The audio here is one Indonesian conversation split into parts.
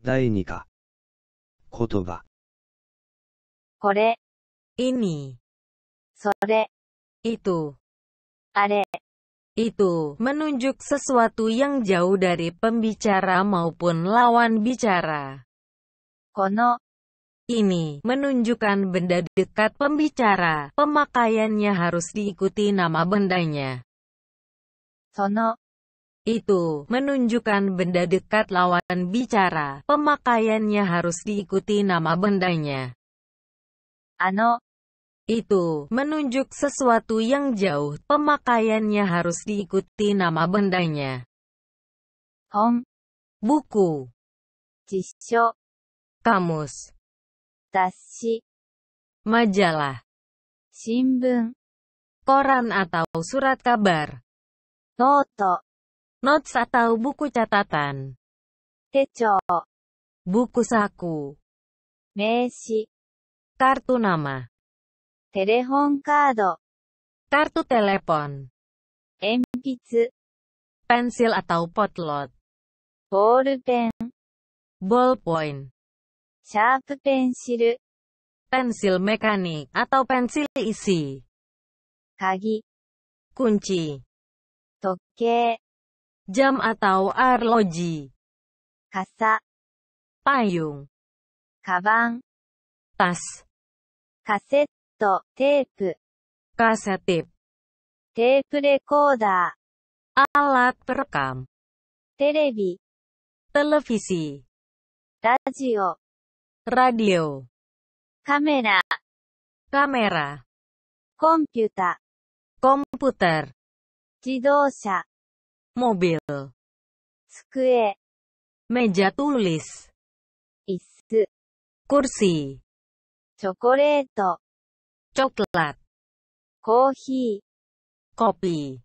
itu, menunjuk sesuatu yang jauh dari pembicara maupun lawan bicara. Kono ini menunjukkan benda dekat pembicara. Pemakaiannya harus diikuti nama bendanya. Sono itu menunjukkan benda dekat lawan bicara. Pemakaiannya harus diikuti nama bendanya. Ano itu menunjuk sesuatu yang jauh. Pemakaiannya harus diikuti nama bendanya. Hong. buku jisho kamus Tasik. majalah shinbun koran atau surat kabar toto notes atau buku catatan. Techo. Buku saku. Meishi. Kartu nama. Telepon kado. Kartu telepon. Enpitsu. Pensil atau potlot. Bolpen. Ballpoint. Sharp pensil. Pensil mekanik atau pensil isi. Kagi. Kunci. Tokke jam atau arloji, kasa, payung, kabang, tas, kaset, tape, kaset tape, tape recorder, alat perekam, televi, televisi, radio, radio, kamera, kamera, komputer, komputer, 自動車 mobil, meja tulis, kursi, チョコレート、coklat, coklat, kopi,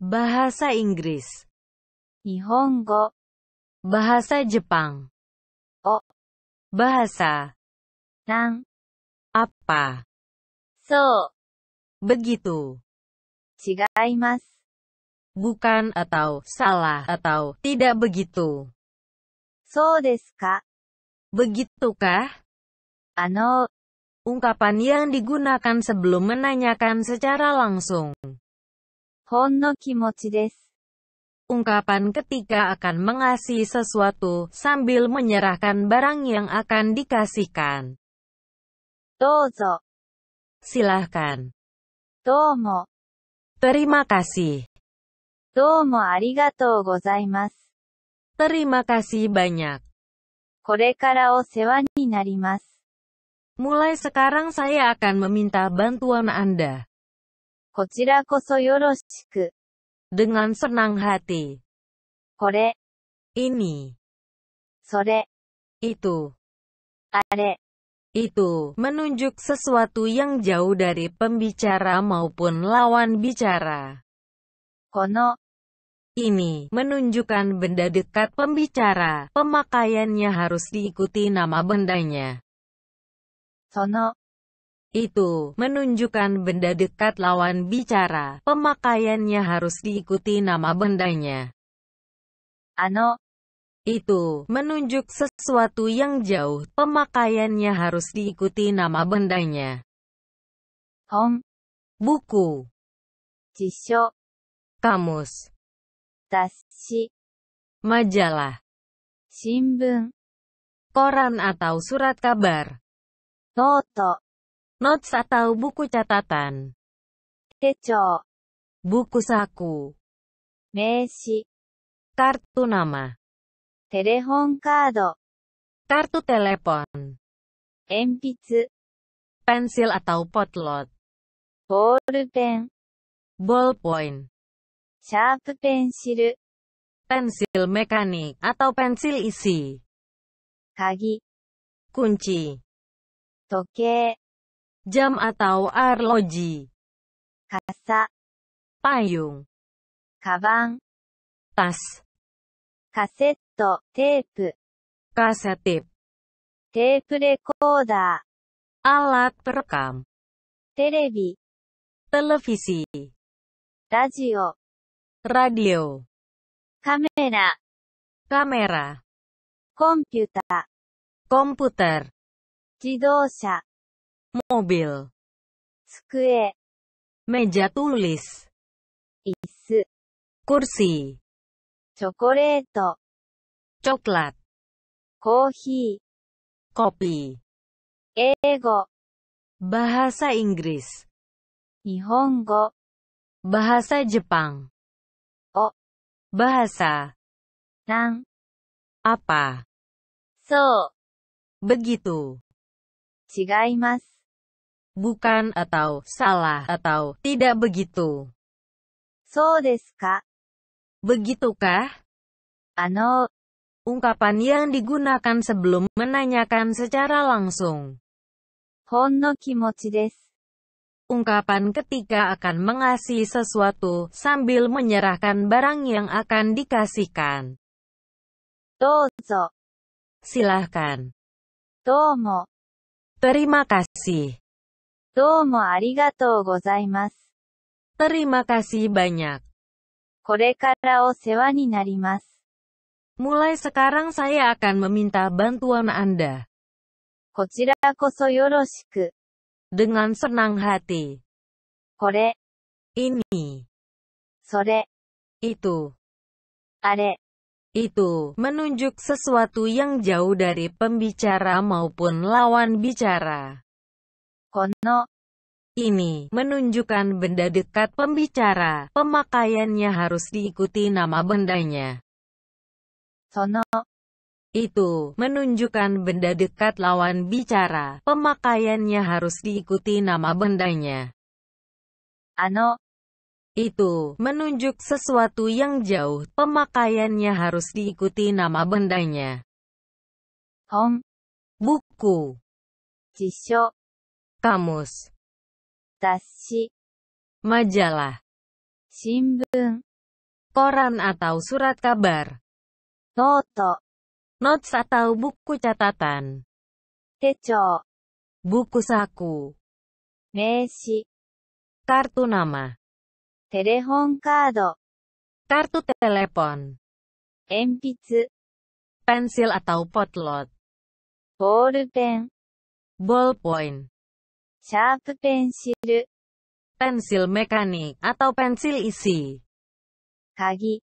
bahasa Inggris, bahasa Jepang, O. bahasa, apa, so, begitu. う、違います。bukan atau salah atau tidak begitu. So desu ka? Begitukah? Ano? Ungkapan yang digunakan sebelum menanyakan secara langsung. Hon no kimochi desu. Ungkapan ketika akan mengasih sesuatu sambil menyerahkan barang yang akan dikasihkan. Dozo. Silahkan. Domo. Terima kasih. Terima kasih banyak. Mulai sekarang saya akan meminta bantuan Anda. Dengan senang hati. Ini. Sore. Itu. Are. Itu. menunjuk sesuatu yang jauh dari pembicara maupun lawan bicara kono ini menunjukkan benda dekat pembicara. Pemakaiannya harus diikuti nama bendanya. Sono itu menunjukkan benda dekat lawan bicara. Pemakaiannya harus diikuti nama bendanya. Ano itu menunjuk sesuatu yang jauh. Pemakaiannya harus diikuti nama bendanya. Hong buku. Jisok kamus, dashi, majalah, shinbun, koran atau surat kabar, noto, notes atau buku catatan, techo, buku saku, mesi, kartu nama, telepon kado, kartu telepon, empitsu, pensil atau potlot, bolpen, ballpoint sharp pencil, pensil mekanik atau pensil isi, kagi, kunci, toke, jam atau arloji, kasa, payung, kabang, tas, kaset, tape, kaset tape, recorder, alat perekam, Televisi, televisi, radio, radio, kamera, kamera, komputer, komputer, jidosha, mobil, skue, meja tulis, isu, kursi, coklat, coklat, kopi, kopi, ego, bahasa Inggris, Nihongo, bahasa Jepang bahasa nang apa so begitu mas bukan atau salah atau tidak begitu so desu ka begitukah ano ungkapan yang digunakan sebelum menanyakan secara langsung hon no kimochi desu ungkapan ketika akan mengasih sesuatu, sambil menyerahkan barang yang akan dikasihkan. Dozo. Silahkan. Domo. Terima kasih. Domo arigatou gozaimasu. Terima kasih banyak. Kore o sewa ni narimasu. Mulai sekarang saya akan meminta bantuan Anda. Kochira koso yoroshiku dengan senang hati. Kore. Ini. Sore. Itu. Are. Itu menunjuk sesuatu yang jauh dari pembicara maupun lawan bicara. Kono. Ini menunjukkan benda dekat pembicara. Pemakaiannya harus diikuti nama bendanya. Sono. Itu menunjukkan benda dekat lawan bicara. Pemakaiannya harus diikuti nama bendanya. Ano itu menunjuk sesuatu yang jauh. Pemakaiannya harus diikuti nama bendanya. Hong buku jisho kamus Tashi. majalah shinbun koran atau surat kabar toto notes atau buku catatan. Techo. Buku saku. Meishi. Kartu nama. Telepon kado. Kartu telepon. Enpitsu. Pensil atau potlot. Bolpen. Ballpoint. Sharp pensil. Pensil mekanik atau pensil isi. Kagi.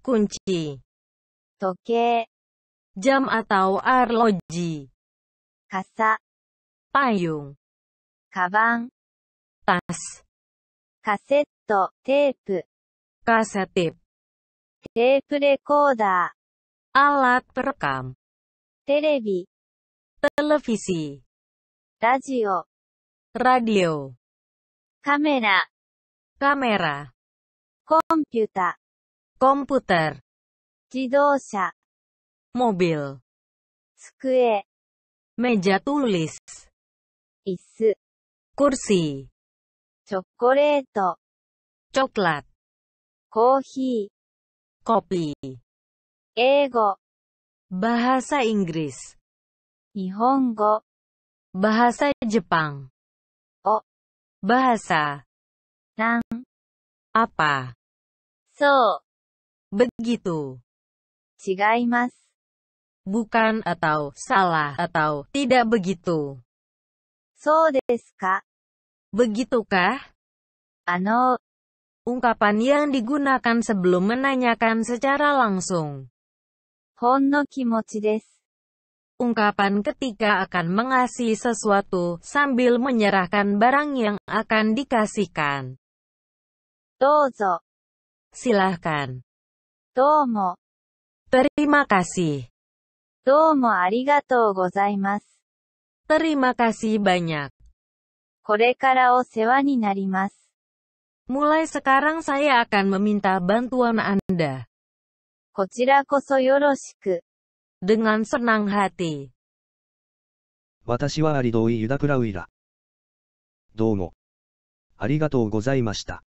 Kunci. Toke jam atau arloji. Kasa, payung. Kabang, tas. Kasetto, tape. kasetip, tape. Tape recorder. Alat perekam. Televi. Televisi. Radio. Radio. Kamera. Kamera. Komputer. Komputer. 自動車 mobil, Meja tulis, Isu. Kursi. チョコレート、coklat, Coklat. kopi, Kopi. Ego. Bahasa Inggris, Bahasa Jepang, O. bahasa, Apa. So. begitu. う、違います。bukan atau salah atau tidak begitu. So desu ka? Begitukah? Ano? Ungkapan yang digunakan sebelum menanyakan secara langsung. Honno kimochi desu. Ungkapan ketika akan mengasih sesuatu sambil menyerahkan barang yang akan dikasihkan. Dozo. Silahkan. Domo. Terima kasih. どうもありがとうございます。Terima kasih banyak. これからお世話になります。Mulai sekarang saya akan meminta bantuan Anda. こちらこそよろしく。Dengan senang hati. 私はアリドイ・ユダクラウイラ。どうも。ありがとうございました。